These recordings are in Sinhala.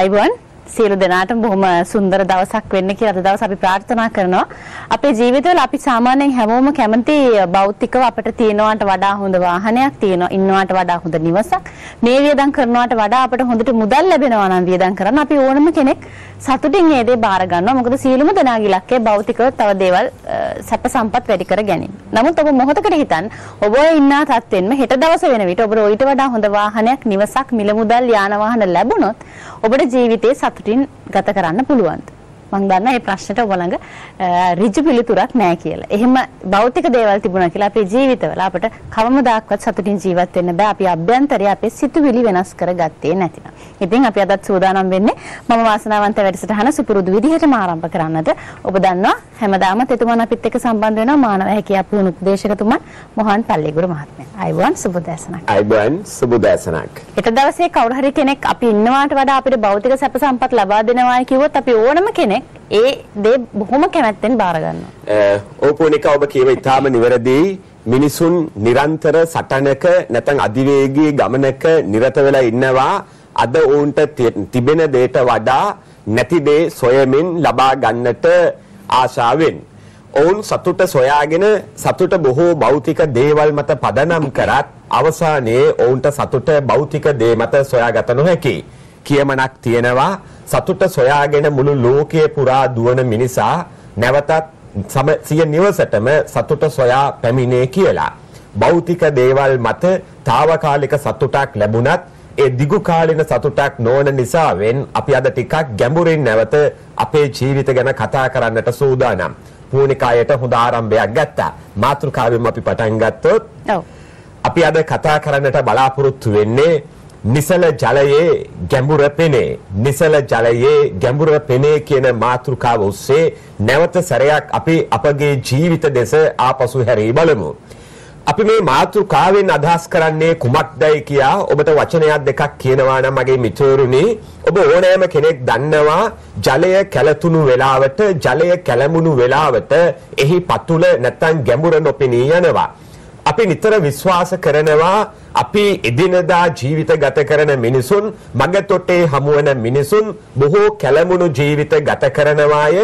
I1 සියලු දෙනාටම බොහොම සුන්දර දවසක් වෙන්න කියලා අද දවස් අපි ප්‍රාර්ථනා කරනවා. අපේ ජීවිතවල අපි සාමාන්‍යයෙන් හැමෝම කැමති භෞතිකව අපිට තියෙනවට වඩා හොඳ වාහනයක් තියෙනවා, ඉන්නවට වඩා හොඳ නිවසක්. මේ වියදම් කරනවට වඩා අපිට හොඳට මුදල් ලැබෙනවා නම් වියදම් කරන්න අපි ඕනම කෙනෙක් සතුටින් ඒ දේ බාර ගන්නවා. මොකද සියලුම දෙනාගේ ඉලක්කය භෞතිකව තව දේවල් සැප සම්පත් වැඩි කර ගැනීම. නමුත් ඔබ මොහොතකට හිතන්න ඔබ ඉන්න තත්ත්වෙන්ම හෙට දවස වෙන විට ඔබට ඊට වඩා හොඳ වාහනයක්, නිවසක්, මිල මුදල්, යාන වාහන ලැබුණොත් ඔබට ජීවිතේ සතුටින් සතුටින් ගත කරන්න පුළුවන්ද? මම දන්නවා මේ ප්‍රශ්නෙට ඔබ ළඟ ඍජු පිළිතුරක් නැහැ කියලා. එහෙම භෞතික දේවල් තිබුණා කියලා අපේ ජීවිතවල අපිට කවමදාක්වත් සතුටින් ජීවත් වෙන්න බෑ. අපි අභ්‍යන්තරය අපේ සිතුවිලි වෙනස් කරගත්තේ නැතිනම්. ඉතින් අපි අදත් සූදානම් වෙන්නේ මම වාසනාවන්ත වැඩසටහන සුපුරුදු විදිහටම ආරම්භ කරන්නට. ඔබ දන්නවා හැමදාම තෙතුමන් අපිත් එක්ක සම්බන්ධ වෙනවා මානව හැකියා පුහුණු උපදේශකතුමන් මොහන් පල්ලිගුරු මහත්මයා. අයිබෝන් සුබදේශනක්. අයිබෝන් සුබදේශනක්. එක දවසේ කවුරු හරි කෙනෙක් අපි ඉන්නවාට වඩා අපිට භෞතික සැප සම්පත් ලබා දෙනවා කියුවොත් අපි ඕනම කෙනෙක් කෙනෙක් ඒ දේ බොහොම කැමැත්තෙන් බාර ගන්නවා. ඕපෝනිකා ඔබ කියව ඉතාම නිවැරදියි. මිනිසුන් නිරන්තර සටනක නැත්නම් අධිවේගී ගමනක නිරත වෙලා ඉන්නවා. අද ඔවුන්ට තිබෙන දේට වඩා නැති දේ සොයමින් ලබා ගන්නට ආශාවෙන් ඔවුන් සතුට සොයාගෙන සතුට බොහෝ භෞතික දේවල් මත පදනම් කරත් අවසානයේ ඔවුන්ට සතුට භෞතික දේ මත සොයාගත නොහැකියි. කියමනක් තියෙනවා සතුට සොයාගෙන මුළු ලෝකයේ පුරා දුවන මිනිසා නැවතත් සිය නිවසටම සතුට සොයා පැමිණේ කියලා. භෞතික දේවල් මත తాවකාලික සතුටක් ලැබුණත් ඒ දිගු කාලින සතුටක් නොවන නිසාවෙන් අපි අද ටිකක් ගැඹුරින් නැවත අපේ ජීවිත ගැන කතා කරන්නට සූදානම්. පූනිකායට හොඳ ආරම්භයක් ගත්තා. මාතෘකාවෙන් අපි පටන් ගත්තොත් අපි අද කතා කරන්නට බලාපොරොත්තු වෙන්නේ නිසල ජලයේ ගැඹුර පෙනේ නිසල ජලයේ ගැඹුර පෙනේ කියන මාතෘකාව ඔස්සේ නැවත සැරයක් අපි අපගේ ජීවිත දෙස ආපසු හැරී බලමු. අපි මේ මාතෘකාවෙන් අදහස් කරන්නේ කුමක්දයි කියා ඔබට වචනයක් දෙකක් කියනවා නම් මගේ මිතුරුනි ඔබ ඕනෑම කෙනෙක් දන්නවා ජලය කැළතුණු වෙලාවට ජලය කැළඹුණු වෙලාවට එහි පතුල නැත්තම් ගැඹුර නොපෙනී යනවා. අපි නිතර විශ්වාස කරනවා අපි එදිනදා ජීවිත ගත කරන මිනිසුන් මගතොටේ හමුවන මිනිසුන් බොහෝ කැළඹුණු ජීවිත ගත කරනවාය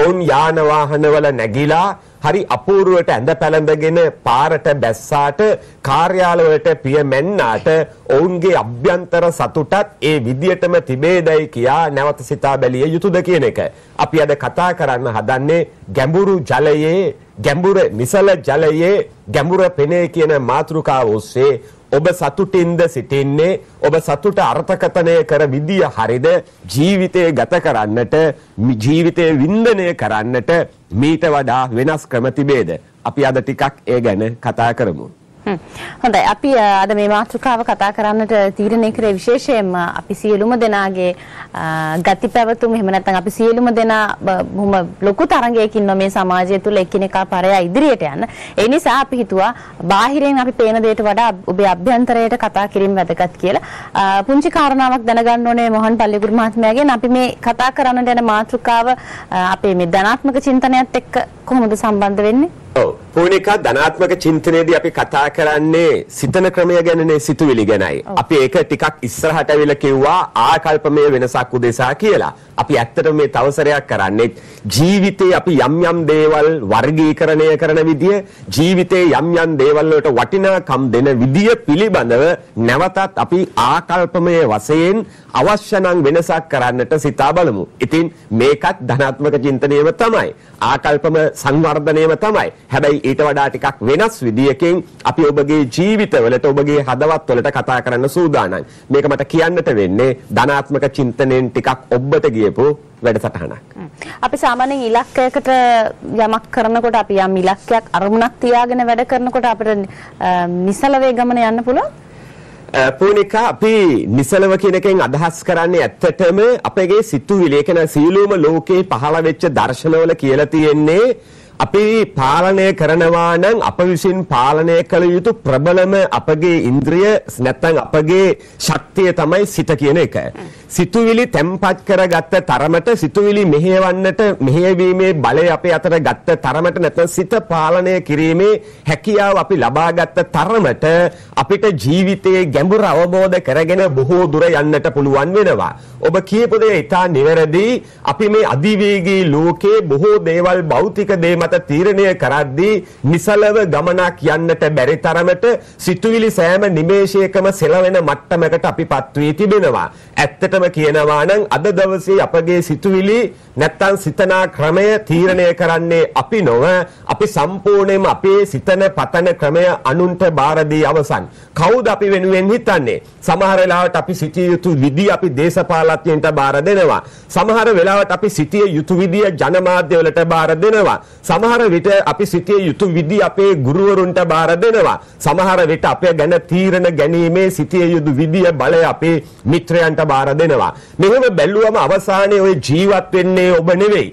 ඔවුන් යාන වාහනවල නැගිලා හරි අපූර්වට ඇඳ පැළඳගෙන පාරට බැස්සාට කාර්යාලවලට පිය මෙන්නාට ඔවුන්ගේ අභ්‍යන්තර සතුටත් ඒ විදියටම තිබේදයි කියා නැවත සිතා බැලිය යුතුද කියන එක. අපි අද කතා කරන්න හදන්නේ ගැඹුරු ජලයේ ගැඹුර නිසල ජලයේ ගැඹුර පෙනේ කියන මාතෘකාව ඔස්සේ ඔබ සතුටින්ද සිටින්නේ ඔබ සතුට අර්ථකථනය කර විදිය හරිද ජීවිතය ගත කරන්නට ජීවිතය වින්දනය කරන්නට මීට වඩා වෙනස් ක්‍රම තිබේද අපි අද ටිකක් ඒ ගැන කතා කරමු හොඳයි අපි අද මේ මාතෘකාව කතා කරන්නට තීරණය කරේ විශේෂයෙන්ම අපි සියලුම දෙනාගේ ගති පැවතුම් එහෙම නැත්නම් අපි සියලුම දෙනා බොහොම ලොකු තරඟයකින් මේ සමාජය තුළ එකිනෙකා පරයා ඉදිරියට යන. ඒ නිසා අපි හිතුවා බාහිරින් අපි පේන දේට වඩා ඔබේ අභ්‍යන්තරයට කතා කිරීම වැදගත් කියලා. පුංචි කාරණාවක් දැනගන්න ඕනේ මොහන් පල්ලිගුරු මහත්මයාගෙන් අපි මේ කතා කරන්නට යන මාතෘකාව අපේ මේ ධනාත්මක චින්තනයත් එක්ක කොහොමද සම්බන්ධ වෙන්නේ? ඔව් පෝනික ධනාත්මක චින්තනයේදී අපි කතා කරන්නේ සිතන ක්‍රමය ගැනනේ සිතුවිලි ගැනයි. අපි ඒක ටිකක් ඉස්සරහට ඇවිල්ලා කිව්වා ආකල්පමය වෙනසක් උදෙසා කියලා. අපි ඇත්තටම මේ තවසරයක් කරන්නේ ජීවිතේ අපි යම් යම් දේවල් වර්ගීකරණය කරන විදිය, ජීවිතේ යම් යම් දේවල් වලට වටිනාකම් දෙන විදිය පිළිබඳව නැවතත් අපි ආකල්පමය වශයෙන් අවශ්‍ය නම් වෙනසක් කරන්නට සිතා බලමු. ඉතින් මේකත් ධනාත්මක චින්තනයේම තමයි. ආකල්පම සංවර්ධනයේම තමයි. හැබැයි ඊට වඩා ටිකක් වෙනස් විදියකින් අපි ඔබගේ ජීවිතවලට ඔබගේ හදවත්වලට කතා කරන්න සූදානම්. මේක මට කියන්නට වෙන්නේ ධනාත්මක චින්තනයෙන් ටිකක් ඔබට ගියපු වැඩසටහනක්. අපි සාමාන්‍යයෙන් ඉලක්කයකට යමක් කරනකොට අපි යම් ඉලක්කයක් අරමුණක් තියාගෙන වැඩ කරනකොට අපිට නිසල ගමන යන්න පුළුවන්. පූනිකා අපි නිසලව කියන එකෙන් අදහස් කරන්නේ ඇත්තටම අපගේ සිතුවිලි කියන සීලෝම ලෝකේ පහළ වෙච්ච දර්ශනවල කියලා තියෙන්නේ අපි පාලනය කරනවා නම් අප විසින් පාලනය කළ යුතු ප්‍රබලම අපගේ ඉන්ද්‍රිය නැත්නම් අපගේ ශක්තිය තමයි සිත කියන එක. සිතුවිලි තැම්පත් කරගත්ත තරමට සිතුවිලි මෙහෙවන්නට මෙහෙවීමේ බලය අපේ අතර ගත්ත තරමට නැත්නම් සිත පාලනය කිරීමේ හැකියාව අපි ලබාගත් තරමට අපිට ජීවිතයේ ගැඹුර අවබෝධ කරගෙන බොහෝ දුර යන්නට පුළුවන් වෙනවා. ඔබ කියපු දේ ඉතා නිවැරදි. අපි මේ අධිවේගී ලෝකයේ බොහෝ දේවල් භෞතික දේවල් මත තීරණය කරද්දී නිසලව ගමනක් යන්නට බැරි තරමට සිතුවිලි සෑම නිමේෂයකම සෙලවෙන මට්ටමකට අපිපත් වී තිබෙනවා. ඇත්තටම කියනවා නම් අද දවසේ අපගේ සිතුවිලි නැත්තම් සිතනා ක්‍රමය තීරණය කරන්නේ අපි නොව අපි සම්පූර්ණයෙන්ම අපේ සිතන පතන ක්‍රමය අනුන්ට බාර දී අවසන්. කවුද අපි වෙනුවෙන් හිතන්නේ? සමහර වෙලාවට අපි සිටිය යුතු විදි අපි දේශපාලඥයන්ට බාර දෙනවා. සමහර වෙලාවට අපි සිටිය යුතු විදිය ජනමාධ්‍ය වලට බාර දෙනවා. සමහර විට අපි සිටිය යුතු විදි අපේ ගුරුවරුන්ට බාර දෙනවා. සමහර විට අපේ ගැන තීරණ ගැනීමේ සිටිය යුතු විදිය බලය අපේ මිත්‍රයන්ට බාර දෙනවා. මෙහෙම බැලුවම අවසානයේ ওই ජීවත් වෙන්නේ ඔබ නෙවෙයි.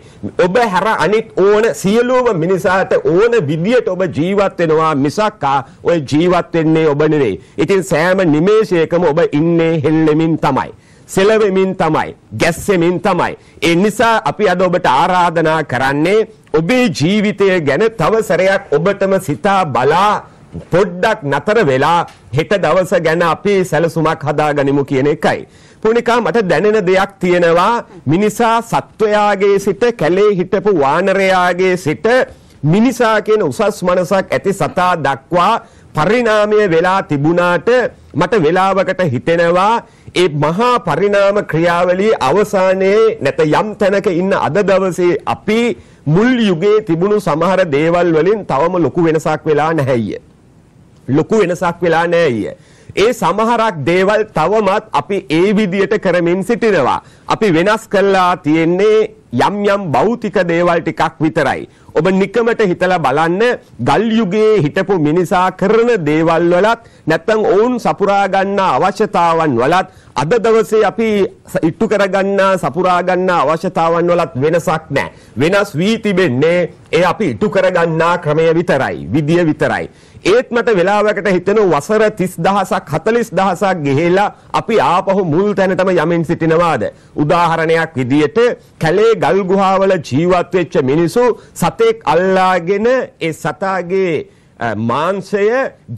ඔබ හැර අනිත් ඕන සියලුම මිනිසාට ඕන විදියට ඔබ ජීවත් වෙනවා මිසක් ඔය ජීවත් වෙන්නේ ඔබ නෙවෙයි. ඉතින් සෑම නිමේෂයකම ඔබ ඉන්නේ හෙල්ලෙමින් තමයි. සෙලවෙමින් තමයි ගැස්සෙමින් තමයි ඒ නිසා අපි අද ඔබට ආරාධනා කරන්නේ ඔබේ ජීවිතය ගැන තව සැරයක් ඔබටම සිතා බලා පොඩ්ඩක් නතර වෙලා හෙට දවස ගැන අපේ සැලසුමක් හදාගනිමු කියන එකයි. පුනිකා මට දැනෙන දෙයක් තියෙනවා මිනිසා සත්වයාගේ සිට කැලේ හිටපු වානරයාගේ සිට මිනිසා කියන උසස් මනසක් ඇති සතා දක්වා පරිණාමය වෙලා තිබුණාට මට වෙලාවකට හිතෙනවා ඒ මහා පරිණාම ක්‍රියාවලියේ අවසානයේ නැත යම් තැනක ඉන්න අද දවසේ අපි මුල් යුගයේ තිබුණු සමහර දේවල් වලින් තවම ලොකු වෙනසක් වෙලා නැහැ ලොකු වෙනසක් වෙලා නැහැ ඒ සමහරක් දේවල් තවමත් අපි ඒ විදියට කරමින් සිටිනවා. අපි වෙනස් කළා තියෙන්නේ යම් යම් භෞතික දේවල් ටිකක් විතරයි. ඔබ නිකමට හිතලා බලන්න ගල් යුගයේ හිටපු මිනිසා කරන දේවල් වලත් නැත්නම් ඔවුන් සපුරා ගන්නා අවශ්‍යතාවන් වලත් අද දවසේ අපි ඉට්ටු කරගන්නා සපුරා ගන්නා අවශ්‍යතාවන් වලත් වෙනසක් නැහැ. වෙනස් වී තිබෙන්නේ ඒ අපි ඉටු කරගන්නා ක්‍රමය විතරයි, විදිය විතරයි. ඒත් මට වෙලාවකට හිතෙන වසර 30000ක් 40000ක් ගිහිලා අපි ආපහු මුල් තැනටම යමින් සිටිනවාද උදාහරණයක් විදියට කැලේ ගල් ගුහාවල ජීවත් වෙච්ච මිනිසු සතෙක් අල්ලාගෙන ඒ සතාගේ මාංශය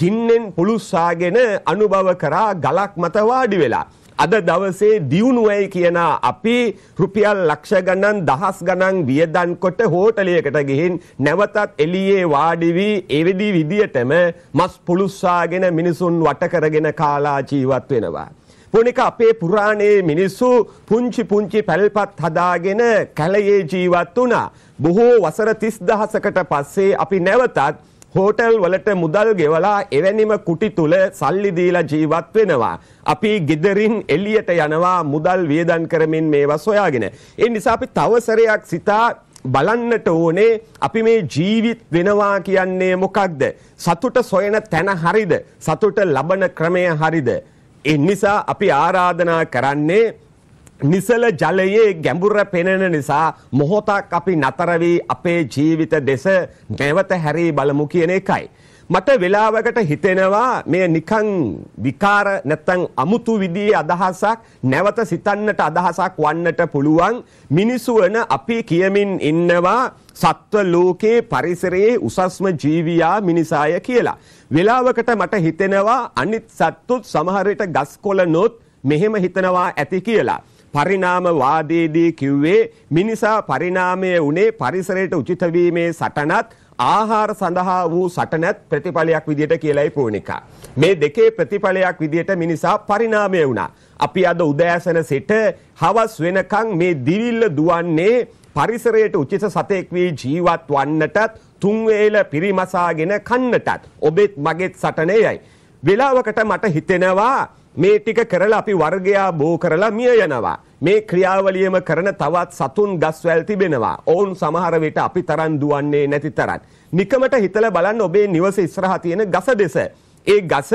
ගින්නෙන් පුළුස්සාගෙන අනුභව කරා ගලක් මත වාඩි වෙලා අද දවසේ දියුණුවයි කියන අපේ රුපියල් ලක්ෂ ගණන් දහස් ගණන් වියදම් කොට හෝටලයකට ගිහින් නැවතත් එළියේ වාඩි වී එවිදි විදියටම මස් පුළුස්සාගෙන මිනිසුන් වට කරගෙන කාලා ජීවත් වෙනවා. පුනික අපේ පුරාණයේ මිනිස්සු පුංචි පුංචි පැල්පත් හදාගෙන කැලයේ ජීවත් වුණා. බොහෝ වසර 30000කට පස්සේ අපි නැවතත් හෝටල් වලට මුදල් ගෙවලා එවැනිම කුටි තුල සල්ලි දීලා ජීවත් වෙනවා. අපි gederin එළියට යනවා මුදල් වියදම් කරමින් මේවා සොයාගෙන. ඒ නිසා අපි තවසරයක් සිතා බලන්නට ඕනේ අපි මේ ජීවිත් වෙනවා කියන්නේ මොකක්ද? සතුට සොයන තැන හරිද? සතුට ලබන ක්‍රමය හරිද? ඒ නිසා අපි ආරාධනා කරන්නේ නිසල ජලයේ ගැඹුර පෙනෙන නිසා මොහොතක් අපි නතර වී අපේ ජීවිත දෙස නැවත හැරී බලමු කියන එකයි. මට වෙලාවකට හිතෙනවා මේ නිකන් විකාර නැත්තම් අමුතු විදිහේ අදහසක් නැවත සිතන්නට අදහසක් වන්නට පුළුවන් මිනිසු වෙන අපි කියමින් ඉන්නවා සත්ව ලෝකේ පරිසරයේ උසස්ම ජීවියා මිනිසාය කියලා. වෙලාවකට මට හිතෙනවා අනිත් සත්තුත් සමහර විට ගස්කොළනොත් මෙහෙම හිතනවා ඇති කියලා. පරිණාමවාදයේදී කිව්වේ මිනිසා පරිණාමය උනේ පරිසරයට උචිත වීමේ සටනත් ආහාර සඳහා වූ සටනත් ප්‍රතිඵලයක් විදියට කියලයි පූනිකා. මේ දෙකේ ප්‍රතිඵලයක් විදියට මිනිසා පරිණාමය වුණා. අපි අද උදෑසන සිට හවස් වෙනකන් මේ දිවිල්ල දුවන්නේ පරිසරයට උචිත සතෙක් වී ජීවත් වන්නටත් තුන්වේල පිරිමසාගෙන කන්නටත් ඔබෙත් මගෙත් සටනයයි. වෙලාවකට මට හිතෙනවා මේ ටික කරලා අපි වර්ගයා බෝ කරලා මිය යනවා. මේ ක්‍රියාවලියම කරන තවත් සතුන් ගස්වැල් තිබෙනවා. ඔවුන් සමහර විට අපි තරම් දුවන්නේ නැති තරම්. නිකමට හිතලා බලන්න ඔබේ නිවස ඉස්සරහා තියෙන ගස දෙස. ඒ ගස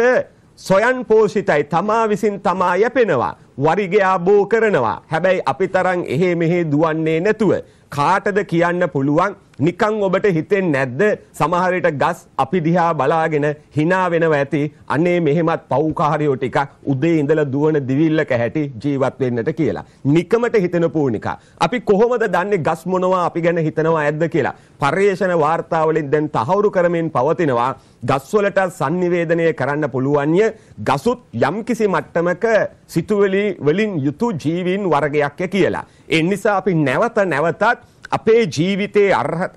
සොයන් පෝෂිතයි තමා විසින් තමා යැපෙනවා. වරිගයා බෝ කරනවා. හැබැයි අපි තරම් එහෙ මෙහෙ දුවන්නේ නැතුව කාටද කියන්න පුළුවන් නිකන් ඔබට හිතෙන්නේ නැද්ද සමහර ගස් අපි දිහා බලාගෙන hina වෙනවා ඇති අනේ මෙහෙමත් පව්කාරයෝ ටික උදේ ඉඳලා දුවන දිවිල්ලක හැටි ජීවත් වෙන්නට කියලා නිකමට හිතෙන පූනිකා අපි කොහොමද දන්නේ ගස් මොනවා අපි ගැන හිතනවා ඇද්ද කියලා පර්යේෂණ වාර්තාවලින් දැන් තහවුරු කරමින් පවතිනවා ගස්වලට sannivedanaya කරන්න පුළුවන්ය ගසුත් යම්කිසි මට්ටමක සිතුවිලි වලින් යුතු ජීවීන් වර්ගයක් කියලා ඒ නිසා අපි නැවත නැවතත් අපේ ජීවිතයේ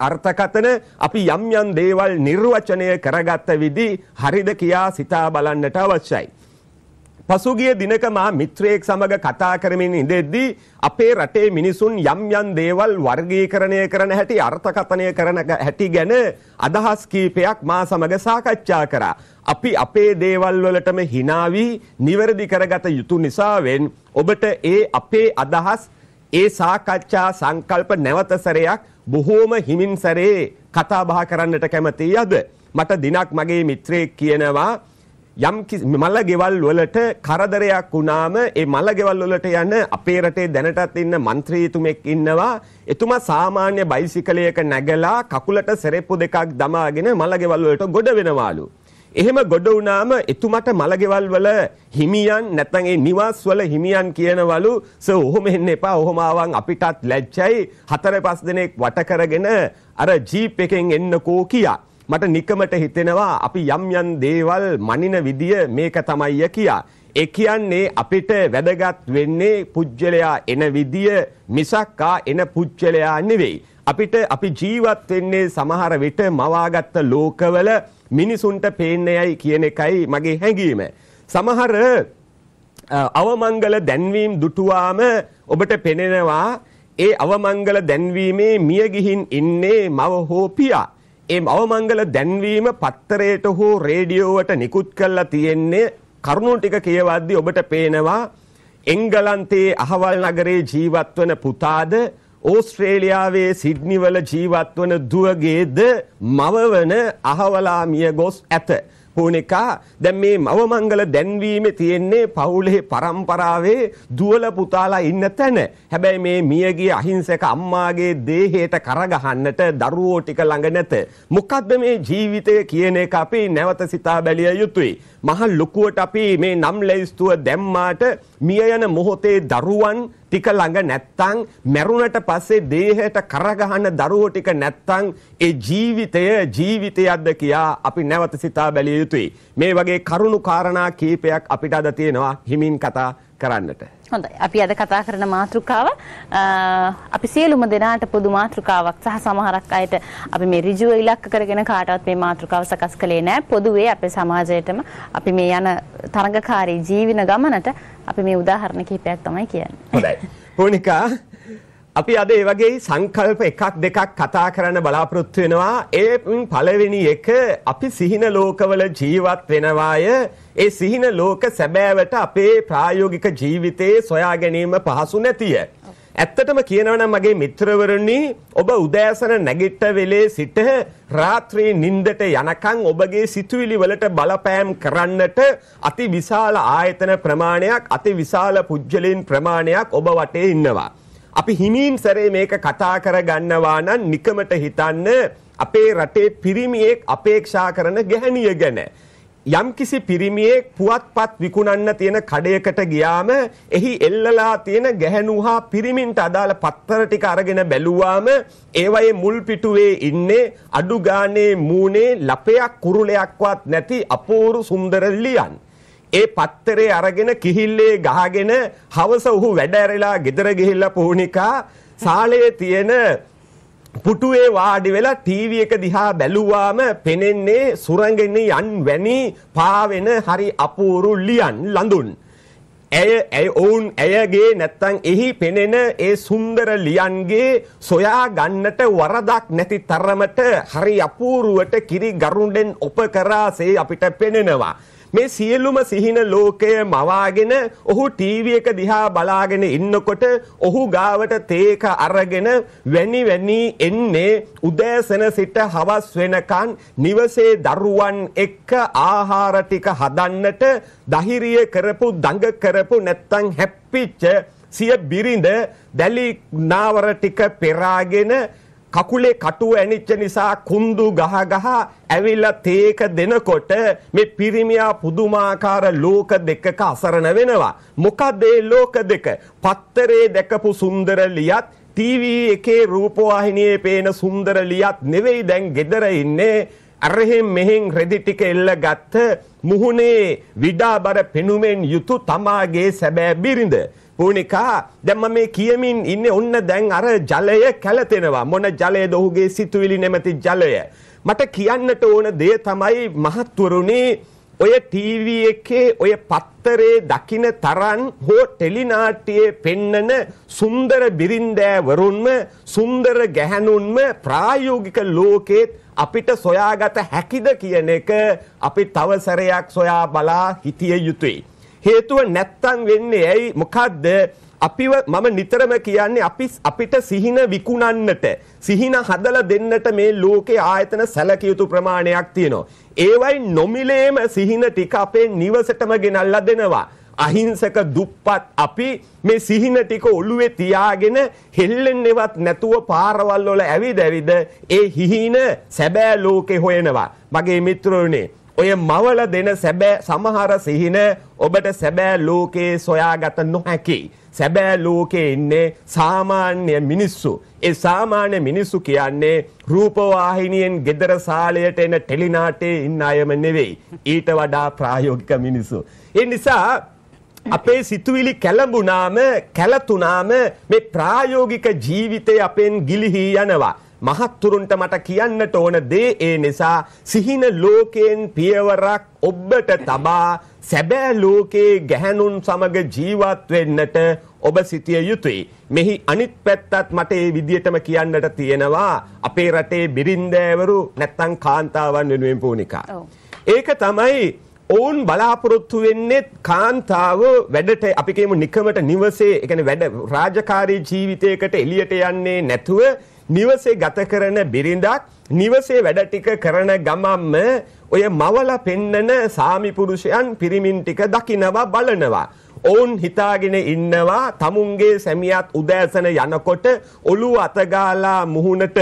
අර්ථකතන අපි යම් යම් දේවල් නිර්වචනය කරගත්ත විදි හරිද කියා සිතා බලන්නට අවශ්‍යයි. පසුගිය දිනක මා මිත්‍රයෙක් සමග කතා කරමින් ඉඳෙද්දී අපේ රටේ මිනිසුන් යම් යම් දේවල් වර්ගීකරණය කරන හැටි අර්ථකථනය කරන හැටි ගැන අදහස් කීපයක් මා සමග සාකච්ඡා කරා. අපි අපේ දේවල් වලටම hina නිවැරදි කරගත යුතු නිසාවෙන් ඔබට ඒ අපේ අදහස් ඒ සාකච්ඡා සංකල්ප නැවත සැරයක් බොහෝම හිමින් සැරේ කතා බහ කරන්නට කැමතියි අද. මට දිනක් මගේ මිත්‍රයෙක් කියනවා යම් මල ගෙවල් වලට කරදරයක් වුණාම ඒ මල ගෙවල් වලට යන අපේ රටේ දැනටත් ඉන්න മന്ത്രിතුමෙක් ඉන්නවා. එතුමා සාමාන්‍ය බයිසිකලයක නැගලා කකුලට සෙරෙප්පු දෙකක් දමාගෙන මල ගෙවල් වලට ගොඩ වෙනවාලු. එහෙම ගොඩ වුණාම එතුමට මලගෙවල් වල හිමියන් නැත්නම් ඒ නිවාස් වල හිමියන් කියනවලු සර් ඔහොම එන්න එපා ඔහොම ආවන් අපිටත් ලැජ්ජයි හතර පස් දිනක් වට කරගෙන අර ජීප් එකෙන් එන්නකෝ කියා මට නිකමට හිතෙනවා අපි යම් යම් දේවල් මනින විදිය මේක තමයිය කියා ඒ කියන්නේ අපිට වැදගත් වෙන්නේ පුජ්‍යලයා එන විදිය මිසක් ආ එන පුජ්‍යලයා නෙවෙයි අපිට අපි ජීවත් වෙන්නේ සමහර විට මවාගත්ත ලෝකවල මිනිසුන්ට පේන්නේ යයි කියන එකයි මගේ හැඟීම. සමහර අවමංගල දැන්වීම් දුටුවාම ඔබට පෙනෙනවා ඒ අවමංගල දැන්වීමේ මියගිහින් ඉන්නේ මව හෝ පියා. ඒ අවමංගල දැන්වීම පත්තරයට හෝ රේඩියෝවට නිකුත් කරලා තියෙන්නේ කරුණු ටික කියවද්දී ඔබට පේනවා එංගලන්තයේ අහවල් නගරේ ජීවත් වන පුතාද ඕස්ට්‍රේලියාවේ සිඩ්නිවල ජීවත්වන දුවගේද මවවන අහවලාමිය ගොස් ඇත. හෝනෙකා දැන් මේ මවමංගල දැන්වීම තියෙන්නේ පවුලේ පරම්පරාවේ දුවල පුතාලා ඉන්න තැන. හැබැයි මේ මියගේ අහිංසක අම්මාගේ දේහයට කරගහන්නට දරුවෝ ටික ළඟ නැත. මොකද්ද මේ ජීවිතය කියන එක අපි නැවත සිතා බැලිය යුතුයි. මහ ලොකුවට අපි මේ නම් ලැයිස්තුව දැම්මාට මිය යන මොහොතේ දරුවන් ටික ළඟ නැත්තං මැරුණට පස්සේ දේහයට කරගහන දරුවෝ ටික නැත්තං ඒ ජීවිතය ජීවිතයක්ද කියා අපි නැවත සිතා බැලිය යුතුයි. මේ වගේ කරුණු කාරණා කීපයක් අපිට අද තියෙනවා හිමින් කතා කරන්නට. හොඳයි. අපි අද කතා කරන මාතෘකාව අපි සියලුම දෙනාට පොදු මාතෘකාවක් සහ සමහරක් අයට අපි මේ ඍජුව ඉලක්ක කරගෙන කාටවත් මේ මාතෘකාව සකස් කළේ නැහැ. පොදුවේ අපේ සමාජයටම අපි මේ යන තරඟකාරී ජීවන ගමනට අපි මේ උදාහරණ කිහිපයක් තමයි කියන්නේ. හොඳයි. වුණිකා අපි අද ඒ වගේ සංකල්ප එකක් දෙකක් කතා කරන්න බලාපොරොත්තු වෙනවා. ඒ පළවෙනි එක අපි සිහින ලෝකවල ජීවත් වෙනවාය. ඒ සිහින ලෝක සැබෑවට අපේ ප්‍රායෝගික ජීවිතයේ සොයා ගැනීම පහසු නැතිය. ඇත්තටම කියනවනම් මගේ මිත්‍රවරුනි ඔබ උදෑසන නැගිට වෙලේ සිට රාත්‍රී නින්දට යනකම් ඔබගේ සිතුවිලි වලට බලපෑම් කරන්නට අති විශාල ආයතන ප්‍රමාණයක් අති විශාල පුජ්‍යලීන් ප්‍රමාණයක් ඔබ වටේ ඉන්නවා. අපි හිමීන් සැරේ මේක කතා කරගන්නවා නම් නිකමට හිතන්න අපේ රටේ පිරිමියෙක් අපේක්ෂා කරන ගැහණිය ගැන යම්කිසි පිරිමියෙක් පුවත්පත් විකුණන්න තියෙන කඩයකට ගියාම එහි එල්ලලා තියෙන ගැහණුහා පිරිමින්ට අදාළ පත්තර ටික අරගෙන බැලුවාම ඒවයේ මුල් පිටුවේ ඉන්නේ අඩු ගානේ මූණේ ලපයක් කුරුලයක්වත් නැති අපූරු සුන්දර ලියන්. ඒ පත්තරේ අරගෙන කිහිල්ලේ ගහගෙන හවස ඔහු වැඩ ඇරලා ගෙදර ගිහිල්ලා පුහුණිකා සාලේ තියෙන පුටුවේ වාඩි වෙලා ටීවී එක දිහා බැලුවාම පෙනෙන්නේ සුරංගෙන්නේ යන් වැනි පාවෙන හරි අපූරු ලියන් ලඳුන්. ඇය ඇය ඔවුන් ඇයගේ නැත්තං එහි පෙනෙන ඒ සුන්දර ලියන්ගේ සොයා ගන්නට වරදක් නැති තරමට හරි අපූරුවට කිරි ගරුඩෙන් ඔප කරාසේ අපිට පෙනෙනවා. මේ සියලුම සිහින ලෝකය මවාගෙන ඔහු ටීවී එක දිහා බලාගෙන ඉන්නකොට ඔහු ගාවට තේක අරගෙන වැනි වැනි එන්නේ උදෑසන සිට හවස් වෙනකන් නිවසේ දරුවන් එක්ක ආහාර ටික හදන්නට දහිරිය කරපු දඟ කරපු නැත්තම් හැප්පිච්ච සිය බිරිඳ දැලි නාවර ටික පෙරාගෙන කකුලේ කටුව ඇනිච්ච නිසා කුන්දු ගහ ගහ ඇවිල්ලා තේක දෙනකොට මේ පිරිමියා පුදුමාකාර ලෝක දෙකක අසරණ වෙනවා. මොකද ඒ ලෝක දෙක? පත්තරේ දැකපු සුන්දර ලියත් ටීවී එකේ රූපවාහිනියේ පේන සුන්දර ලියත් නෙවෙයි දැන් gedara ඉන්නේ. අරහෙන් මෙහෙන් රෙදි ටික එල්ල ගත්ත මුහුණේ විඩාබර පෙනුමෙන් යුතු තමාගේ සැබෑ බිරිඳ. වුණිකා දැන් මම මේ කියමින් ඉන්නේ ඔන්න දැන් අර ජලය කැළතෙනවා මොන ජලයද ඔහුගේ සිතුවිලි නැමැති ජලය මට කියන්නට ඕන දේ තමයි මහත්වරුනි ඔය ටීවී එකේ ඔය පත්තරේ දකින තරම් හෝ ටෙලිනාට්‍යයේ පෙන්නන සුන්දර බිරින්දෑවරුන්ම සුන්දර ගැහැණුන්ම ප්‍රායෝගික ලෝකෙත් අපිට සොයාගත හැකිද කියන එක අපි තව සැරයක් සොයා බලා හිතිය යුතුයි. හේතුව නැත්තම් වෙන්නේ ඇයි මොකද්ද අපිව මම නිතරම කියන්නේ අපි අපිට සිහින විකුණන්නට සිහින හදලා දෙන්නට මේ ලෝකේ ආයතන සැලකිය යුතු ප්‍රමාණයක් තියෙනවා. ඒවයි නොමිලේම සිහින ටික අපේ නිවසටම ගෙනල්ලා දෙනවා. අහිංසක දුප්පත් අපි මේ සිහින ටික ඔළුවේ තියාගෙන හෙල්ලෙන්නේවත් නැතුව පාරවල් වල ඇවිද ඇවිද ඒ හිහින සැබෑ ලෝකේ හොයනවා. මගේ මිත්‍රයෝනේ ඔය මවල දෙන සැබෑ සමහර සිහින ඔබට සැබෑ ලෝකයේ සොයාගත නොහැකි. සැබෑ ලෝකේ ඉන්නේ සාමාන්‍ය මිනිස්සු. ඒ සාමාන්‍ය මිනිස්සු කියන්නේ රූපවාහිනියෙන් ගෙදර සාලයට එන ටෙලිනාටේ ඉන්න අයම නෙවෙයි. ඊට වඩා ප්‍රායෝගික මිනිස්සු. ඒ නිසා අපේ සිතුවිලි කැළඹුණාම කැළතුණාම මේ ප්‍රායෝගික ජීවිතය අපෙන් ගිලිහී යනවා. මහත්තුරුන්ට මට කියන්නට ඕන දේ ඒ නිසා සිහින ලෝකයෙන් පියවරක් ඔබට තබා සැබෑ ලෝකයේ ගැහැණුන් සමග ජීවත් වෙන්නට ඔබ සිටිය යුතුයි. මෙහි අනිත් පැත්තත් මට ඒ විදිහටම කියන්නට තියෙනවා අපේ රටේ බිරින්දෑවරු නැත්තම් කාන්තාවන් වෙනුවෙන් පූනිකා. ඒක තමයි ඔවුන් බලාපොරොත්තු වෙන්නේ කාන්තාව වැඩට අපි කියමු නිකමට නිවසේ ඒ කියන්නේ වැඩ රාජකාරී ජීවිතයකට එළියට යන්නේ නැතුව නිවසේ ගත කරන බිරිඳක් නිවසේ වැඩ ටික කරන ගමම්ම ඔය මවලා පෙන්නන සාමි පුරුෂයන් පිරිමින් ටික දකිනවා බලනවා. ඔවුන් හිතාගෙන ඉන්නවා තමුන්ගේ සැමියාත් උදෑසන යනකොට ඔළුව අතගාලා මුහුණට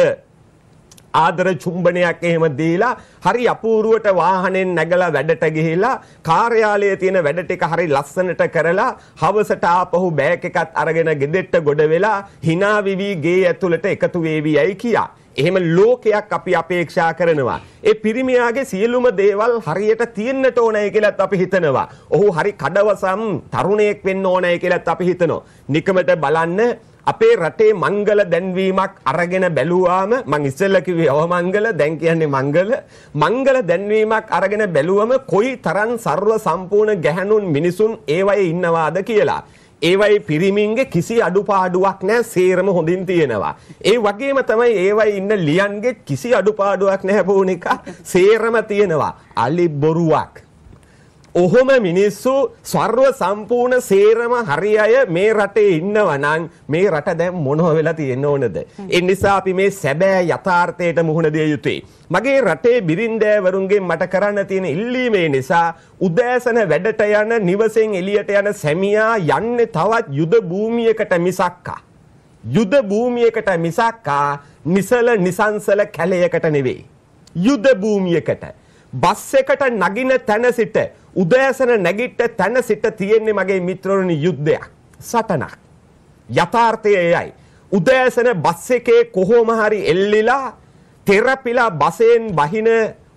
ආදර චුම්බනයක් එහෙම දීලා හරි අපූර්වට වාහනෙන් නැගලා වැඩට ගිහිලා කාර්යාලයේ තියෙන වැඩ ටික හරි ලස්සනට කරලා හවසට ආපහු බෑග් එකත් අරගෙන ගෙදෙට්ට ගොඩ වෙලා hina විවි ගේ ඇතුළට එකතු වේවි යයි කියා. එහෙම ලෝකයක් අපි අපේක්ෂා කරනවා. ඒ පිරිමියාගේ සියලුම දේවල් හරියට තියෙන්නට ඕනයි කියලාත් අපි හිතනවා. ඔහු හරි කඩවසම් තරුණයෙක් වෙන්න ඕනයි කියලාත් අපි හිතනවා. නිකමට බලන්න අපේ රටේ මංගල දැන්වීමක් අරගෙන බැලුවාම මං ඉස්සෙල්ලා කිව්වේ අවමංගල දැන් කියන්නේ මංගල මංගල දැන්වීමක් අරගෙන බැලුවම කොයි තරම් ਸਰව සම්පූර්ණ ගැහැණුන් මිනිසුන් ඒවයේ ඉන්නවාද කියලා ඒවයි පිරිමින්ගේ කිසි අඩුපාඩුවක් නෑ සේරම හොඳින් තියෙනවා. ඒ වගේම තමයි ඒවයි ඉන්න ලියන්ගේ කිසි අඩුපාඩුවක් නැහැ එක සේරම තියෙනවා. අලි බොරුවක්. ඔහොම මිනිස්සු ස්වර්ව සම්පූර්ණ සේරම හරි අය මේ රටේ ඉන්නවා නම් මේ රට දැන් මොනව වෙලා තියෙන්න ඕනද? ඒ නිසා අපි මේ සැබෑ යථාර්ථයට මුහුණ දිය යුතුයි. මගේ රටේ බිරින්දෑවරුන්ගෙන් මට කරන්න තියෙන ඉල්ලීමේ නිසා උදෑසන වැඩට යන නිවසෙන් එළියට යන සැමියා යන්නේ තවත් යුද භූමියකට මිසක්කා. යුද භූමියකට මිසක්කා නිසල නිසංසල කැලයකට නෙවෙයි. යුද භූමියකට බස් එකට නගින තැන සිට උදෑසන නැගිට්ට තැන සිට තියෙන්නේ මගේ මිත්‍රවරුනි යුද්ධයක් සටනක් යථාර්ථය එයයි උදෑසන බස් එකේ කොහොම හරි එල්ලිලා තෙරපිලා බසෙන් බහින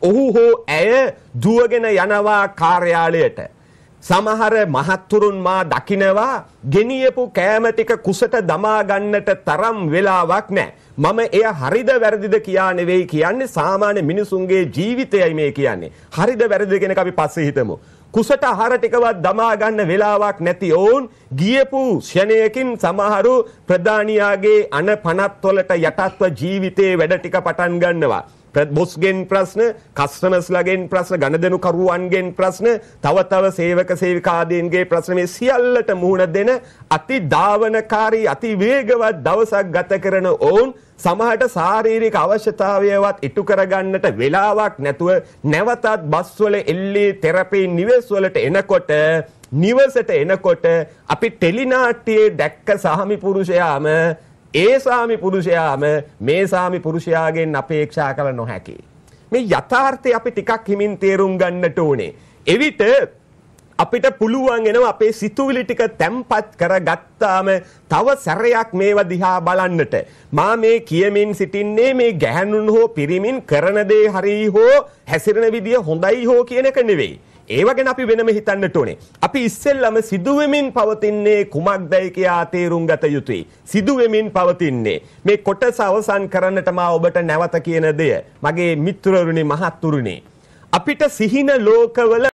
ඔහු හෝ ඇය දුවගෙන යනවා කාර්යාලයට සමහර මහත්තුරුන් මා දකිනවා ගෙනියපු කෑම ටික කුසට දමා ගන්නට තරම් වෙලාවක් නැහැ. මම එය හරිද වැරදිද කියා නෙවෙයි කියන්නේ සාමාන්‍ය මිනිසුන්ගේ ජීවිතයයි මේ කියන්නේ. හරිද වැරදිද කියන එක අපි පස්සේ හිතමු. කුසට ආහාර ටිකවත් දමා ගන්න වෙලාවක් නැති ඔවුන් ගියපු ෂණයකින් සමහරු ප්‍රධානියාගේ අන 50 වලට යටත්ව ජීවිතේ වැඩ ටික පටන් ගන්නවා. බොස්ගෙන් ප්‍රශ්න, කස්ටමර්ස්ලාගෙන් ප්‍රශ්න, ගණදෙනු කරුවන්ගෙන් ප්‍රශ්න, තව තව සේවක සේවිකාදීන්ගේ ප්‍රශ්න මේ සියල්ලට මුහුණ දෙන අති ධාවනකාරී, අති වේගවත් දවසක් ගත කරන ඔවුන් සමහරට ශාරීරික අවශ්‍යතාවයවත් ඉටු කරගන්නට වෙලාවක් නැතුව නැවතත් බස්වල එල්ලී තෙරපි නිවෙස්වලට එනකොට නිවසට එනකොට අපි ටෙලිනාට්‍යයේ දැක්ක සාමි පුරුෂයාම ඒ සාමි පුරුෂයාම මේ සාමි පුරුෂයාගෙන් අපේක්ෂා කළ නොහැකි. මේ යථාර්ථය අපි ටිකක් හිමින් තේරුම් ගන්නට ඕනේ. එවිට අපිට පුළුවන් වෙනවා අපේ සිතුවිලි ටික තැම්පත් කරගත්තාම තව සැරයක් මේවා දිහා බලන්නට. මා මේ කියමින් සිටින්නේ මේ ගැහැණුන් හෝ පිරිමින් කරන දේ හරි හෝ හැසිරෙන විදිය හොඳයි හෝ කියන එක නෙවෙයි. ඒව ගැන අපි වෙනම හිතන්නට ඕනේ. අපි ඉස්සෙල්ලම සිදුවෙමින් පවතින්නේ කුමක්දයි කියා තේරුම් ගත යුතුයි. සිදුවෙමින් පවතින්නේ මේ කොටස අවසන් කරන්නට මා ඔබට නැවත කියන දෙය. මගේ මිත්‍රවරුනි මහත්තුරුනි අපිට සිහින ලෝකවල